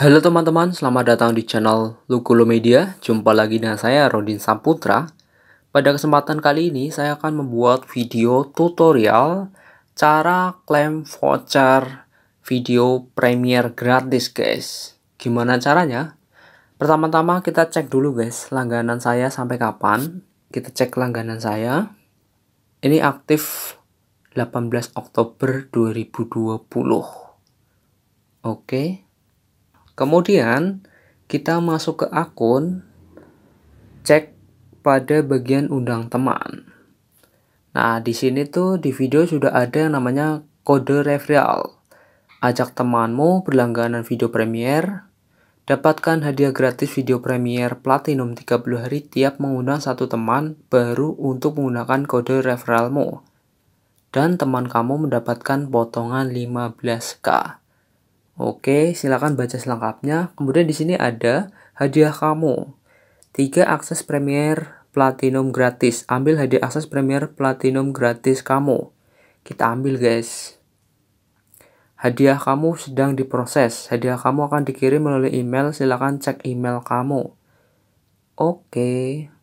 Halo teman-teman, selamat datang di channel Lukulo Media. Jumpa lagi dengan saya Rodin Samputra. Pada kesempatan kali ini saya akan membuat video tutorial cara klaim voucher video Premiere gratis, guys. Gimana caranya? Pertama-tama kita cek dulu, guys, langganan saya sampai kapan. Kita cek langganan saya. Ini aktif 18 Oktober 2020. Oke. Okay Kemudian kita masuk ke akun, cek pada bagian undang teman. Nah, di sini tuh di video sudah ada yang namanya kode referral. Ajak temanmu berlangganan video premier, dapatkan hadiah gratis video premier Platinum 30 hari tiap mengundang satu teman baru untuk menggunakan kode referralmu. Dan teman kamu mendapatkan potongan 15k. Oke, silakan baca selengkapnya. Kemudian di sini ada hadiah kamu. 3 akses Premier Platinum gratis. Ambil hadiah akses Premier Platinum gratis kamu. Kita ambil, guys. Hadiah kamu sedang diproses. Hadiah kamu akan dikirim melalui email. Silakan cek email kamu. Oke.